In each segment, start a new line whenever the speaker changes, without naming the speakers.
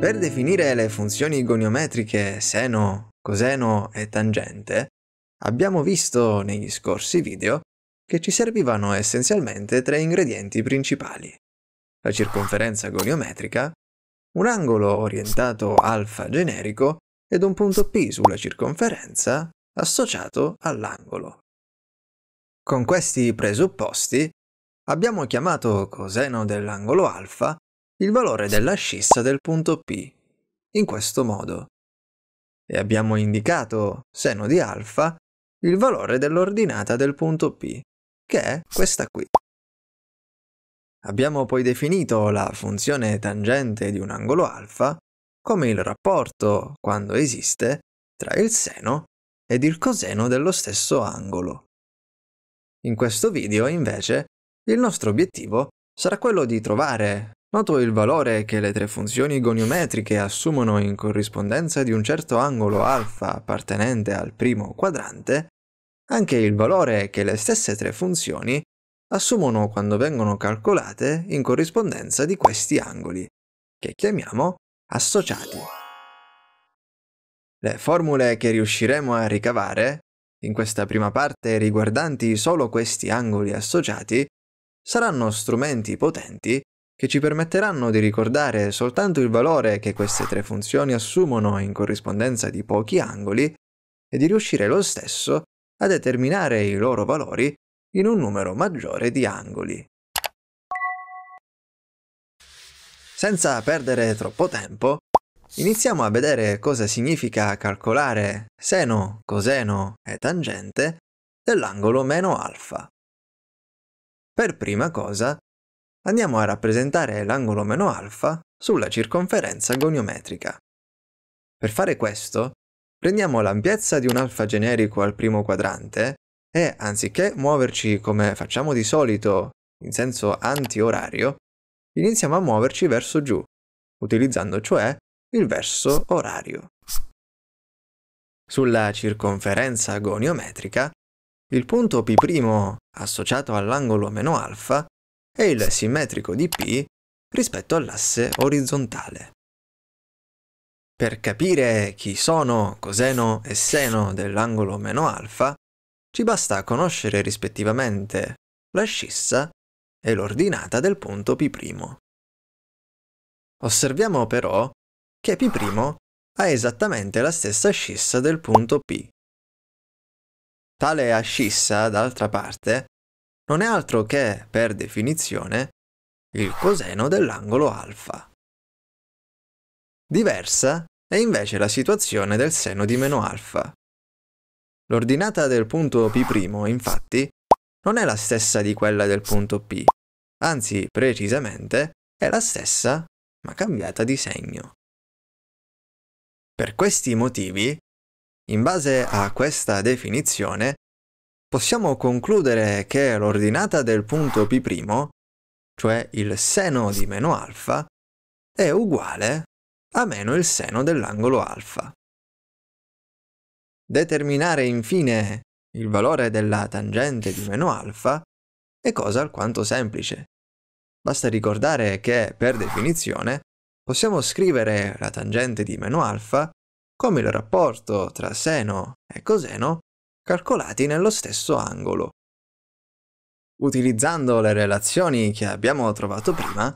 Per definire le funzioni goniometriche seno, coseno e tangente, abbiamo visto negli scorsi video che ci servivano essenzialmente tre ingredienti principali. La circonferenza goniometrica, un angolo orientato alfa generico ed un punto P sulla circonferenza associato all'angolo. Con questi presupposti abbiamo chiamato coseno dell'angolo alfa il valore della scissa del punto P, in questo modo, e abbiamo indicato seno di alfa il valore dell'ordinata del punto P, che è questa qui. Abbiamo poi definito la funzione tangente di un angolo alfa come il rapporto, quando esiste, tra il seno ed il coseno dello stesso angolo. In questo video, invece, il nostro obiettivo sarà quello di trovare, noto il valore che le tre funzioni goniometriche assumono in corrispondenza di un certo angolo alfa appartenente al primo quadrante, anche il valore che le stesse tre funzioni assumono quando vengono calcolate in corrispondenza di questi angoli, che chiamiamo associati. Le formule che riusciremo a ricavare in questa prima parte riguardanti solo questi angoli associati, saranno strumenti potenti che ci permetteranno di ricordare soltanto il valore che queste tre funzioni assumono in corrispondenza di pochi angoli e di riuscire lo stesso a determinare i loro valori in un numero maggiore di angoli. Senza perdere troppo tempo, Iniziamo a vedere cosa significa calcolare seno, coseno e tangente dell'angolo meno alfa. Per prima cosa andiamo a rappresentare l'angolo meno alfa sulla circonferenza goniometrica. Per fare questo prendiamo l'ampiezza di un alfa generico al primo quadrante e anziché muoverci come facciamo di solito in senso anti-orario, iniziamo a muoverci verso giù, utilizzando cioè il verso orario. Sulla circonferenza goniometrica, il punto P' associato all'angolo meno alfa è il simmetrico di P rispetto all'asse orizzontale. Per capire chi sono coseno e seno dell'angolo meno alfa, ci basta conoscere rispettivamente la scissa e l'ordinata del punto P'. Osserviamo però che π' ha esattamente la stessa ascissa del punto P. Tale ascissa, d'altra parte, non è altro che, per definizione, il coseno dell'angolo alfa. Diversa è invece la situazione del seno di meno alfa. L'ordinata del punto P', infatti, non è la stessa di quella del punto P, anzi, precisamente, è la stessa, ma cambiata di segno. Per questi motivi, in base a questa definizione, possiamo concludere che l'ordinata del punto P', cioè il seno di meno alfa, è uguale a meno il seno dell'angolo alfa. Determinare infine il valore della tangente di meno alfa è cosa alquanto semplice. Basta ricordare che, per definizione, possiamo scrivere la tangente di meno alfa come il rapporto tra seno e coseno calcolati nello stesso angolo. Utilizzando le relazioni che abbiamo trovato prima,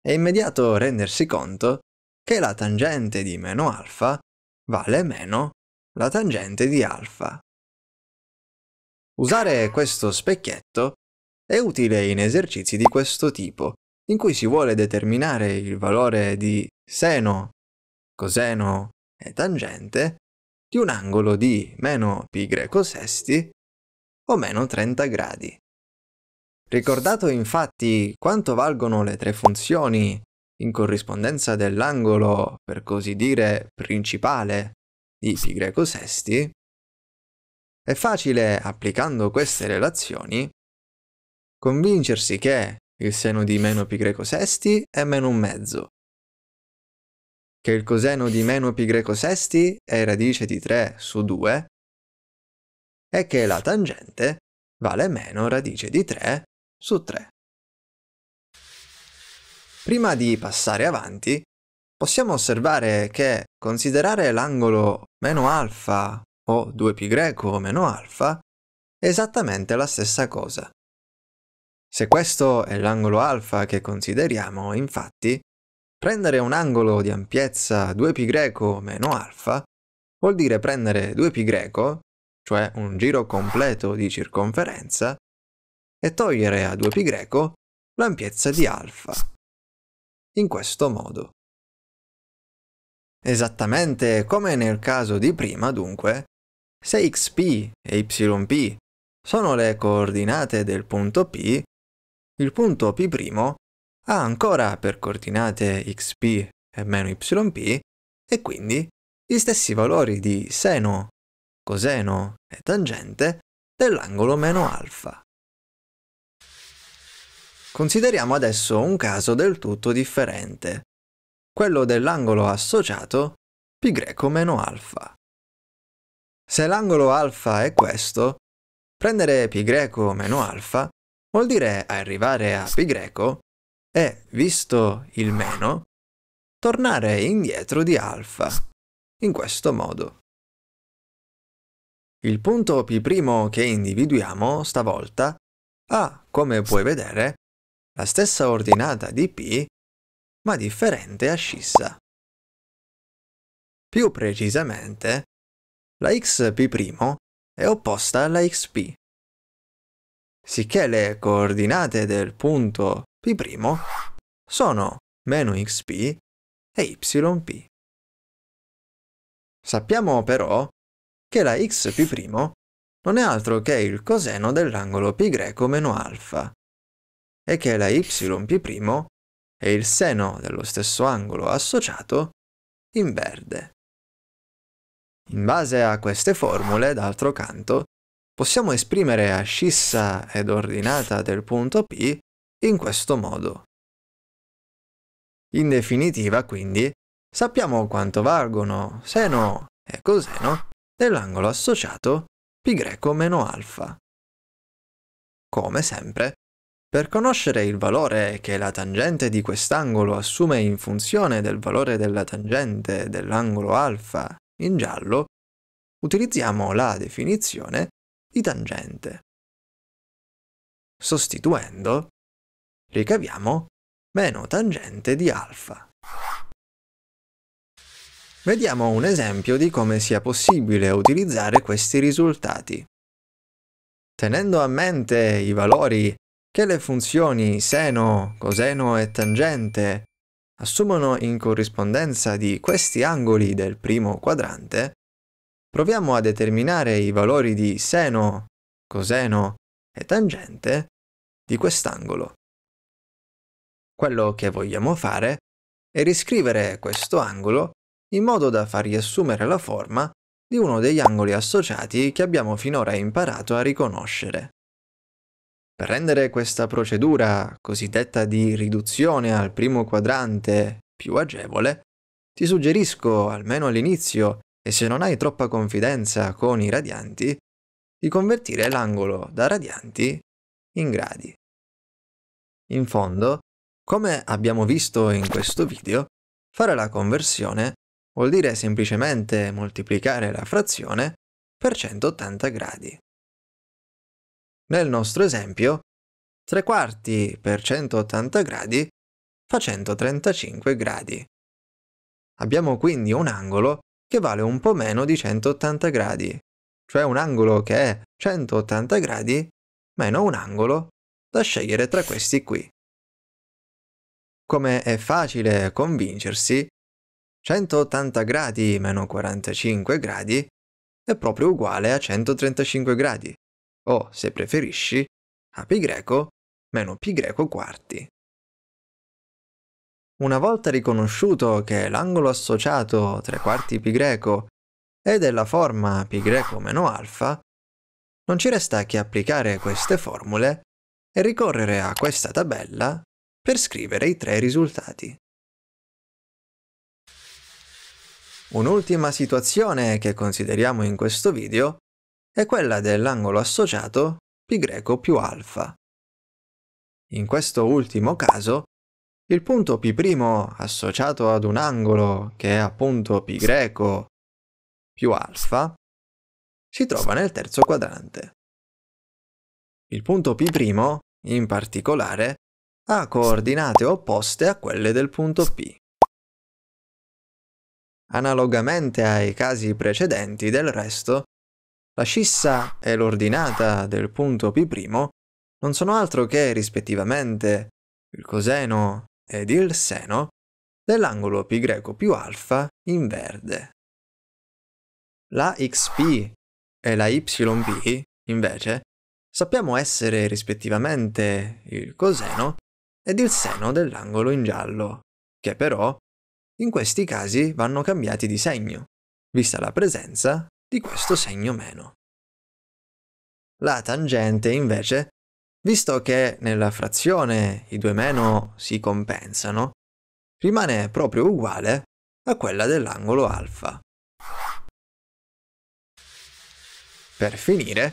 è immediato rendersi conto che la tangente di meno alfa vale meno la tangente di alfa. Usare questo specchietto è utile in esercizi di questo tipo, in cui si vuole determinare il valore di seno, coseno e tangente di un angolo di meno pi greco sesti o meno 30 gradi. Ricordato infatti quanto valgono le tre funzioni in corrispondenza dell'angolo, per così dire, principale di pi greco sesti, è facile, applicando queste relazioni, convincersi che il seno di meno pi greco sesti è meno un mezzo, che il coseno di meno pi greco sesti è radice di 3 su 2, e che la tangente vale meno radice di 3 su 3. Prima di passare avanti, possiamo osservare che considerare l'angolo meno alfa o 2π greco meno alfa è esattamente la stessa cosa. Se questo è l'angolo alfa che consideriamo, infatti, prendere un angolo di ampiezza 2π meno alfa vuol dire prendere 2π, cioè un giro completo di circonferenza, e togliere a 2π l'ampiezza di alfa. In questo modo. Esattamente come nel caso di prima, dunque, se xp e yp sono le coordinate del punto P, il punto P' ha ancora per coordinate xp e meno yp e quindi gli stessi valori di seno, coseno e tangente dell'angolo meno alfa. Consideriamo adesso un caso del tutto differente, quello dell'angolo associato π meno alfa. Se l'angolo alfa è questo, prendere π meno alfa Vuol dire arrivare a Pi greco e, visto il meno, tornare indietro di alfa, in questo modo. Il punto P' che individuiamo stavolta ha, come puoi vedere, la stessa ordinata di P, ma differente ascissa. Più precisamente, la xP' è opposta alla xP, sicché le coordinate del punto P' sono meno xp e yp. Sappiamo però che la xp' non è altro che il coseno dell'angolo π meno alfa e che la yp' è il seno dello stesso angolo associato in verde. In base a queste formule, d'altro canto, possiamo esprimere ascissa ed ordinata del punto P in questo modo. In definitiva, quindi, sappiamo quanto valgono seno e coseno dell'angolo associato π α Come sempre, per conoscere il valore che la tangente di quest'angolo assume in funzione del valore della tangente dell'angolo α in giallo, utilizziamo la definizione di tangente. Sostituendo, ricaviamo meno tangente di alfa. Vediamo un esempio di come sia possibile utilizzare questi risultati. Tenendo a mente i valori che le funzioni seno, coseno e tangente assumono in corrispondenza di questi angoli del primo quadrante, proviamo a determinare i valori di seno, coseno e tangente di quest'angolo. Quello che vogliamo fare è riscrivere questo angolo in modo da fargli assumere la forma di uno degli angoli associati che abbiamo finora imparato a riconoscere. Per rendere questa procedura cosiddetta di riduzione al primo quadrante più agevole, ti suggerisco, almeno all'inizio, e se non hai troppa confidenza con i radianti, di convertire l'angolo da radianti in gradi. In fondo, come abbiamo visto in questo video, fare la conversione vuol dire semplicemente moltiplicare la frazione per 180 gradi. Nel nostro esempio, 3 quarti per 180 gradi fa 135 gradi. Abbiamo quindi un angolo che vale un po' meno di 180 gradi, cioè un angolo che è 180 gradi meno un angolo da scegliere tra questi qui. Come è facile convincersi, 180 gradi meno 45 gradi è proprio uguale a 135 gradi, o se preferisci, a π greco meno π greco quarti. Una volta riconosciuto che l'angolo associato tre quarti π greco è della forma π greco meno alfa, non ci resta che applicare queste formule e ricorrere a questa tabella per scrivere i tre risultati. Un'ultima situazione che consideriamo in questo video è quella dell'angolo associato π più alfa. In questo ultimo caso il punto π' associato ad un angolo, che è appunto π greco più alfa, si trova nel terzo quadrante. Il punto P', in particolare, ha coordinate opposte a quelle del punto P. Analogamente ai casi precedenti del resto, la scissa e l'ordinata del punto P' non sono altro che rispettivamente il coseno ed il seno dell'angolo π più alfa in verde. La xp e la yp, invece, sappiamo essere rispettivamente il coseno ed il seno dell'angolo in giallo, che però in questi casi vanno cambiati di segno, vista la presenza di questo segno meno. La tangente, invece, Visto che nella frazione i due meno si compensano, rimane proprio uguale a quella dell'angolo alfa. Per finire,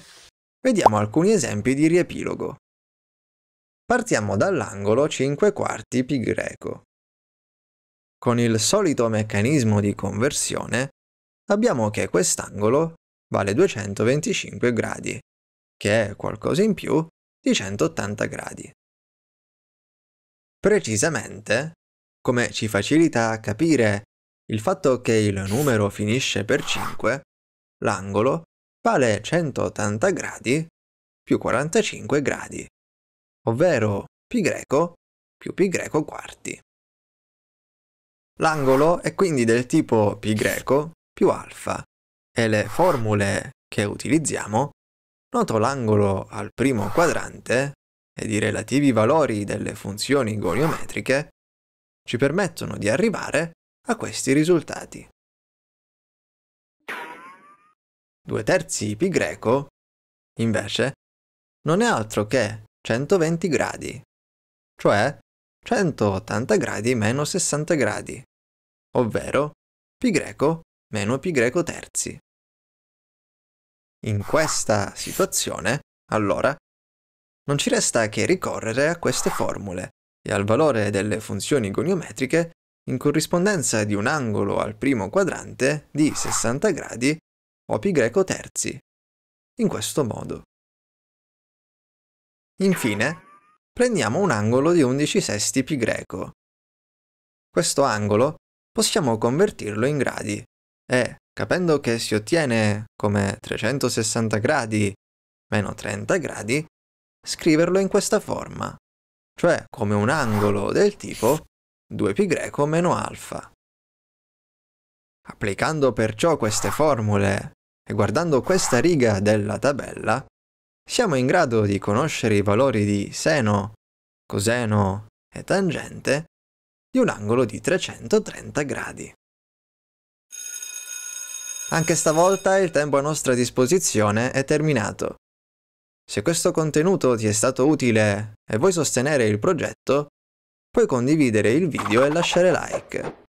vediamo alcuni esempi di riepilogo. Partiamo dall'angolo 5 quarti pi greco. Con il solito meccanismo di conversione, abbiamo che quest'angolo vale 225 gradi, che è qualcosa in più di 180 gradi. Precisamente, come ci facilita a capire il fatto che il numero finisce per 5, l'angolo vale 180 gradi più 45 gradi, ovvero pi greco più pi greco quarti. L'angolo è quindi del tipo pi greco più alfa e le formule che utilizziamo noto l'angolo al primo quadrante ed i relativi valori delle funzioni goniometriche ci permettono di arrivare a questi risultati. 2 terzi pi greco, invece, non è altro che 120 gradi, cioè 180 gradi meno 60 gradi, ovvero pi greco meno pi greco terzi in questa situazione, allora, non ci resta che ricorrere a queste formule e al valore delle funzioni goniometriche in corrispondenza di un angolo al primo quadrante di 60 gradi o pi greco terzi, in questo modo. Infine, prendiamo un angolo di 11 sesti pi greco. Questo angolo possiamo convertirlo in gradi e, capendo che si ottiene come 360 gradi meno 30 gradi, scriverlo in questa forma, cioè come un angolo del tipo 2π meno alfa. Applicando perciò queste formule e guardando questa riga della tabella, siamo in grado di conoscere i valori di seno, coseno e tangente di un angolo di 330 gradi. Anche stavolta il tempo a nostra disposizione è terminato. Se questo contenuto ti è stato utile e vuoi sostenere il progetto, puoi condividere il video e lasciare like.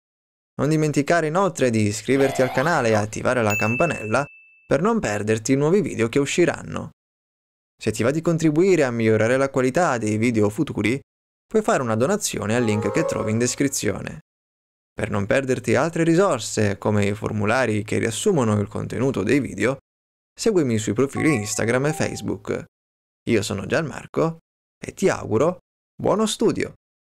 Non dimenticare inoltre di iscriverti al canale e attivare la campanella per non perderti i nuovi video che usciranno. Se ti va di contribuire a migliorare la qualità dei video futuri, puoi fare una donazione al link che trovi in descrizione. Per non perderti altre risorse, come i formulari che riassumono il contenuto dei video, seguimi sui profili Instagram e Facebook. Io sono Gianmarco e ti auguro buono studio!